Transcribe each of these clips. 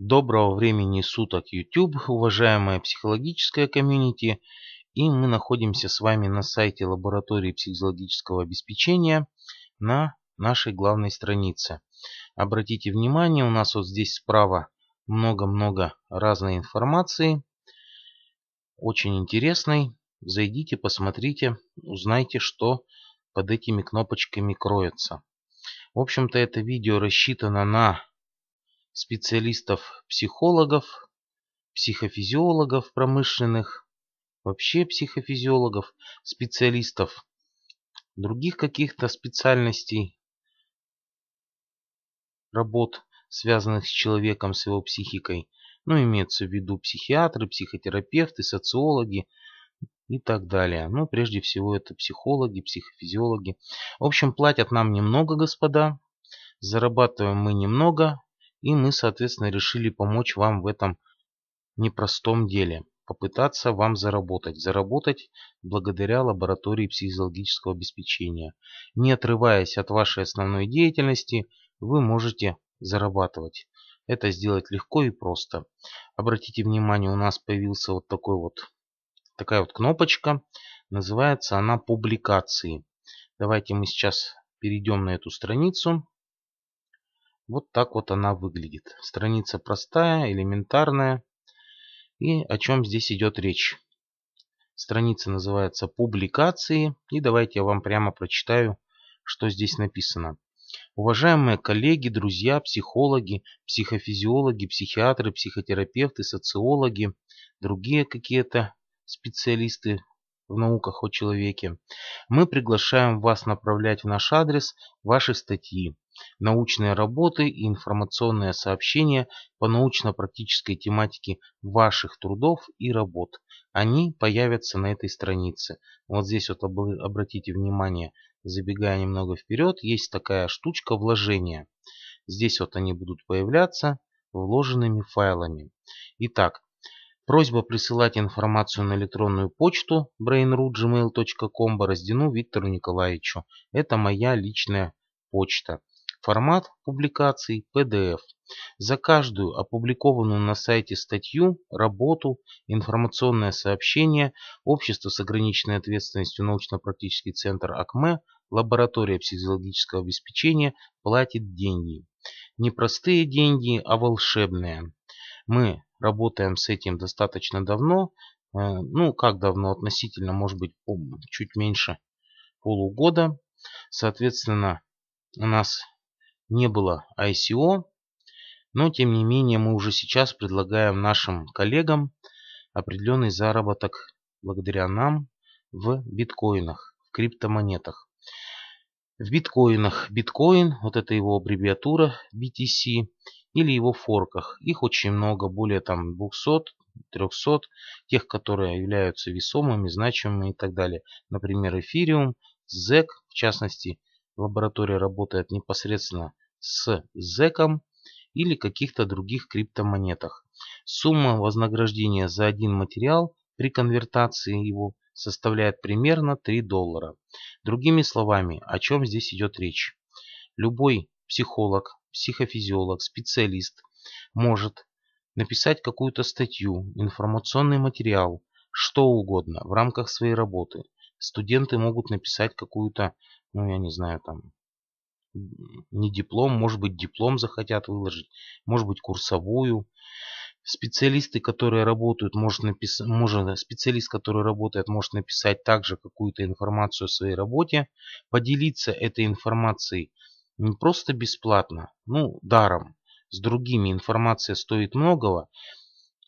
Доброго времени суток YouTube, уважаемая психологическая комьюнити. И мы находимся с вами на сайте лаборатории психологического обеспечения на нашей главной странице. Обратите внимание, у нас вот здесь справа много-много разной информации. Очень интересной. Зайдите, посмотрите, узнайте, что под этими кнопочками кроется. В общем-то, это видео рассчитано на специалистов-психологов, психофизиологов промышленных, вообще психофизиологов, специалистов других каких-то специальностей, работ, связанных с человеком, с его психикой. Ну, имеются в виду психиатры, психотерапевты, социологи и так далее. Ну, прежде всего, это психологи, психофизиологи. В общем, платят нам немного, господа. Зарабатываем мы немного, и мы, соответственно, решили помочь вам в этом непростом деле. Попытаться вам заработать. Заработать благодаря лаборатории психологического обеспечения. Не отрываясь от вашей основной деятельности, вы можете зарабатывать. Это сделать легко и просто. Обратите внимание, у нас появился вот такой вот такая вот кнопочка. Называется она «Публикации». Давайте мы сейчас перейдем на эту страницу. Вот так вот она выглядит. Страница простая, элементарная. И о чем здесь идет речь? Страница называется «Публикации». И давайте я вам прямо прочитаю, что здесь написано. Уважаемые коллеги, друзья, психологи, психофизиологи, психиатры, психотерапевты, социологи, другие какие-то специалисты в науках о человеке, мы приглашаем вас направлять в наш адрес ваши статьи, научные работы и информационные сообщения по научно-практической тематике ваших трудов и работ. Они появятся на этой странице. Вот здесь вот обратите внимание, забегая немного вперед, есть такая штучка вложения. Здесь вот они будут появляться вложенными файлами. Итак, Просьба присылать информацию на электронную почту brainroot.gmail.com Бороздину Виктору Николаевичу. Это моя личная почта. Формат публикаций PDF. За каждую опубликованную на сайте статью, работу, информационное сообщение Общество с ограниченной ответственностью научно-практический центр АКМЭ, лаборатория психологического обеспечения платит деньги. Не простые деньги, а волшебные. Мы работаем с этим достаточно давно, э, ну как давно относительно, может быть чуть меньше полугода. Соответственно, у нас не было ICO, но тем не менее мы уже сейчас предлагаем нашим коллегам определенный заработок благодаря нам в биткоинах, в криптомонетах. В биткоинах биткоин, вот это его аббревиатура BTC или его форках. Их очень много, более там 200, 300, тех, которые являются весомыми, значимыми и так далее. Например, эфириум, ZEC, в частности, лаборатория работает непосредственно с зеком или каких-то других криптомонетах. Сумма вознаграждения за один материал при конвертации его составляет примерно 3 доллара. Другими словами, о чем здесь идет речь? Любой психолог, психофизиолог, специалист может написать какую-то статью, информационный материал, что угодно в рамках своей работы – студенты могут написать какую-то, ну, я не знаю, там, не диплом, может быть, диплом захотят выложить, может быть, курсовую. Специалисты, которые работают, может написать, может, специалист, который работает, может написать также какую-то информацию о своей работе, поделиться этой информацией не просто бесплатно, ну, даром. С другими информация стоит многого,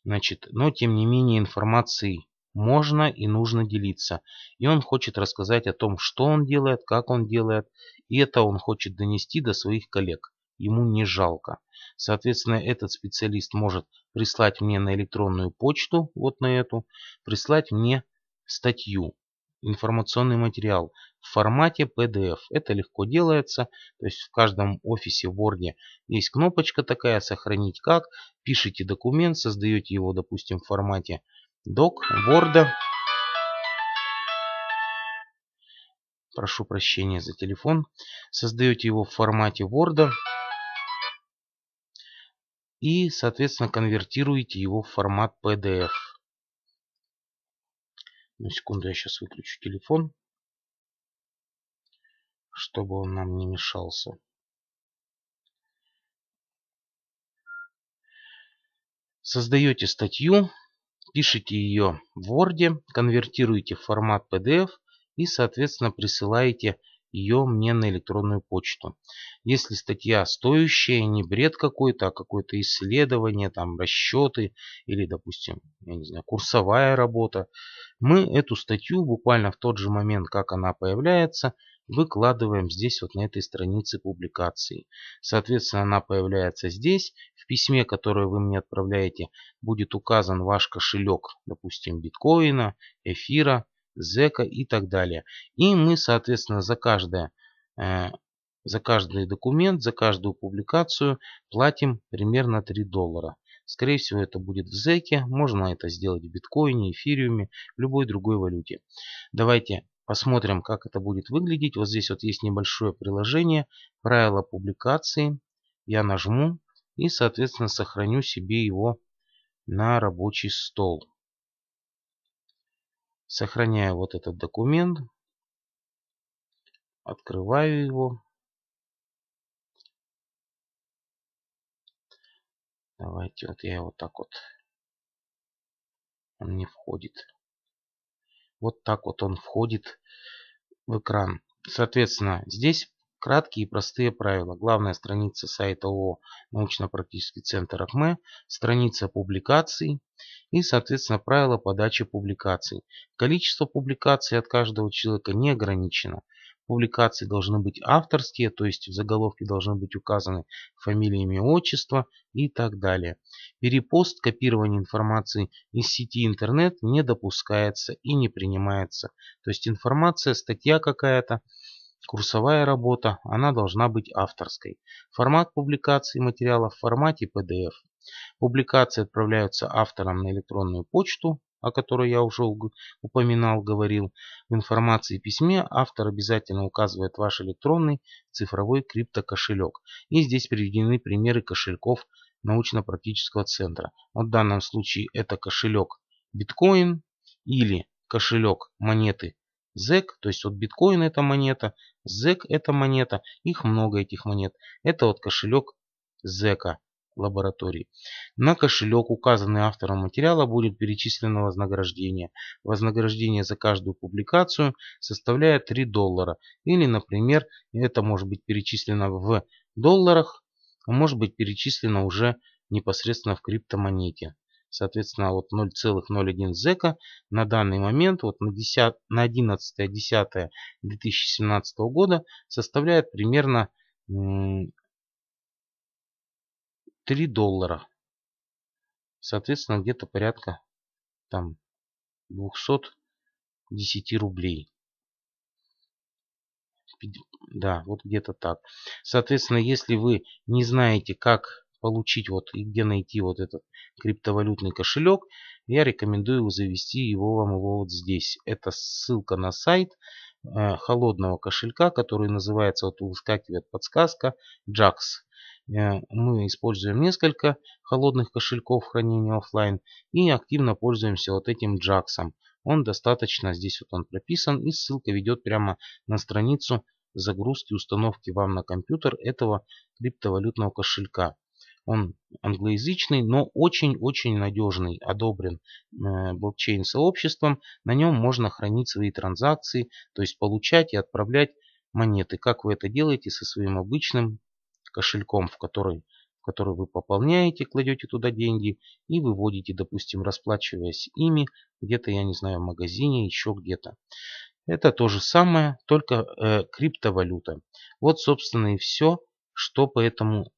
значит, но тем не менее информации можно и нужно делиться. И он хочет рассказать о том, что он делает, как он делает. И это он хочет донести до своих коллег. Ему не жалко. Соответственно, этот специалист может прислать мне на электронную почту, вот на эту, прислать мне статью, информационный материал в формате PDF. Это легко делается, то есть в каждом офисе в Word есть кнопочка такая «Сохранить как», пишите документ, создаете его, допустим, в формате док, ворда. Прошу прощения за телефон. Создаете его в формате Word. И, соответственно, конвертируете его в формат PDF. На секунду я сейчас выключу телефон, чтобы он нам не мешался. Создаете статью, пишите ее в Word, конвертируете в формат PDF и, соответственно, присылаете ее мне на электронную почту. Если статья стоящая, не бред какой-то, а какое-то исследование, там расчеты или, допустим, я не знаю, курсовая работа, мы эту статью буквально в тот же момент, как она появляется, выкладываем здесь вот на этой странице публикации. Соответственно, она появляется здесь. В письме, которое вы мне отправляете, будет указан ваш кошелек, допустим, биткоина, эфира, зека и так далее. И мы, соответственно, за каждое э, за каждый документ, за каждую публикацию платим примерно 3 доллара. Скорее всего, это будет в зеке. Можно это сделать в биткоине, эфириуме, любой другой валюте. Давайте Посмотрим, как это будет выглядеть. Вот здесь вот есть небольшое приложение «Правила публикации». Я нажму и, соответственно, сохраню себе его на рабочий стол. Сохраняю вот этот документ. Открываю его. Давайте вот я его так вот. Он не входит. Вот так вот он входит в экран. Соответственно, здесь краткие и простые правила. Главная страница сайта ООО «Научно-практический центр АКМЭ», страница публикаций и, соответственно, правила подачи публикаций. Количество публикаций от каждого человека не ограничено публикации должны быть авторские, то есть в заголовке должны быть указаны фамилия, имя, отчество и так далее. Перепост, копирование информации из сети интернет не допускается и не принимается. То есть информация, статья какая-то, курсовая работа, она должна быть авторской. Формат публикации материала в формате PDF. Публикации отправляются авторам на электронную почту о которой я уже упоминал, говорил, в информации и письме автор обязательно указывает ваш электронный цифровой криптокошелек. И здесь приведены примеры кошельков научно-практического центра. Вот в данном случае это кошелек биткоин или кошелек монеты ZEC, то есть вот биткоин это монета, ZEC это монета, их много этих монет. Это вот кошелек ZEC. Лаборатории. На кошелек, указанный автором материала, будет перечислено вознаграждение. Вознаграждение за каждую публикацию составляет 3 доллара. Или, например, это может быть перечислено в долларах, а может быть перечислено уже непосредственно в криптомонете. Соответственно, вот 0,01 зека на данный момент, вот на, 10, на 11.10.2017 года составляет примерно 3 доллара. Соответственно, где-то порядка там 210 рублей. Да, вот где-то так. Соответственно, если вы не знаете, как получить вот и где найти вот этот криптовалютный кошелек, я рекомендую завести его вам его вот здесь. Это ссылка на сайт э, холодного кошелька, который называется, вот выскакивает подсказка, JAX. Э, мы используем несколько холодных кошельков хранения офлайн и активно пользуемся вот этим джаксом. Он достаточно, здесь вот он прописан и ссылка ведет прямо на страницу загрузки установки вам на компьютер этого криптовалютного кошелька. Он англоязычный, но очень-очень надежный, одобрен э, блокчейн-сообществом. На нем можно хранить свои транзакции, то есть получать и отправлять монеты. Как вы это делаете со своим обычным кошельком, в который, в который вы пополняете, кладете туда деньги и выводите, допустим, расплачиваясь ими где-то, я не знаю, в магазине, еще где-то. Это то же самое, только э, криптовалюта. Вот, собственно, и все, что по этому,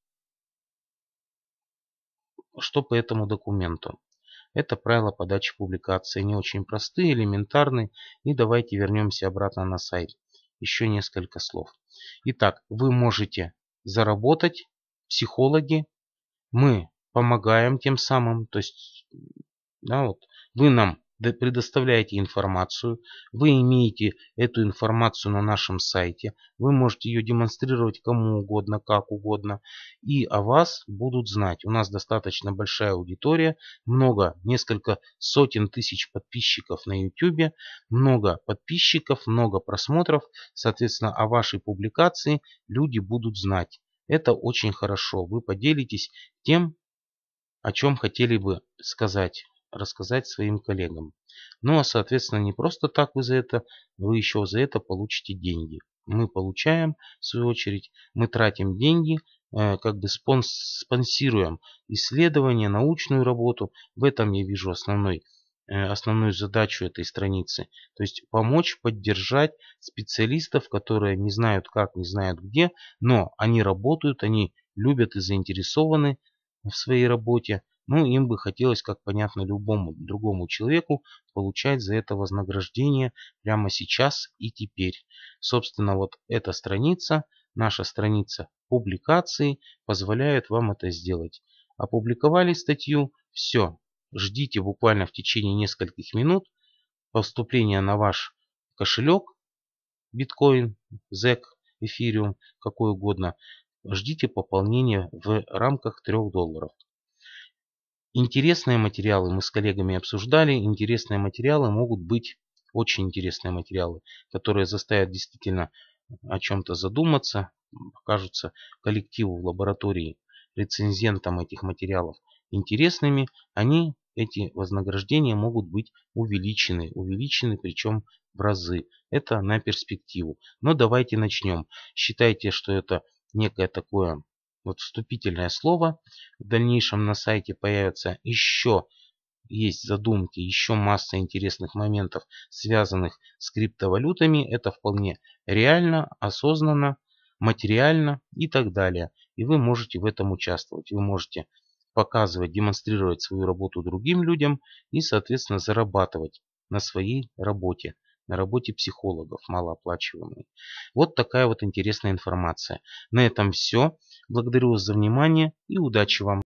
что по этому документу. Это правила подачи публикации. Они очень простые, элементарные. И давайте вернемся обратно на сайт. Еще несколько слов. Итак, вы можете заработать психологи. Мы помогаем тем самым, то есть да, вот, вы нам предоставляете информацию, вы имеете эту информацию на нашем сайте, вы можете ее демонстрировать кому угодно, как угодно, и о вас будут знать. У нас достаточно большая аудитория, много, несколько сотен тысяч подписчиков на YouTube, много подписчиков, много просмотров, соответственно, о вашей публикации люди будут знать. Это очень хорошо. Вы поделитесь тем, о чем хотели бы сказать рассказать своим коллегам. Ну а соответственно не просто так вы за это, вы еще за это получите деньги. Мы получаем, в свою очередь, мы тратим деньги, э, как бы спонсируем исследования, научную работу. В этом я вижу основной, э, основную задачу этой страницы. То есть помочь, поддержать специалистов, которые не знают как, не знают где, но они работают, они любят и заинтересованы в своей работе. Ну, им бы хотелось, как понятно любому другому человеку, получать за это вознаграждение прямо сейчас и теперь. Собственно, вот эта страница, наша страница публикации, позволяет вам это сделать. Опубликовали статью, все, ждите буквально в течение нескольких минут поступления на ваш кошелек, биткоин, зек, эфириум, какой угодно, ждите пополнения в рамках 3 долларов. Интересные материалы мы с коллегами обсуждали. Интересные материалы могут быть очень интересные материалы, которые заставят действительно э, о чем-то задуматься, покажутся коллективу в лаборатории, рецензентам этих материалов интересными, они, эти вознаграждения могут быть увеличены, увеличены причем в разы. Это на перспективу. Но давайте начнем. Считайте, что это некое такое вот вступительное слово. В дальнейшем на сайте появятся еще есть задумки, еще масса интересных моментов, связанных с криптовалютами. Это вполне реально, осознанно, материально и так далее. И вы можете в этом участвовать. Вы можете показывать, демонстрировать свою работу другим людям и, соответственно, зарабатывать на своей работе на работе психологов, малооплачиваемые. Вот такая вот интересная информация. На этом все. Благодарю вас за внимание и удачи вам.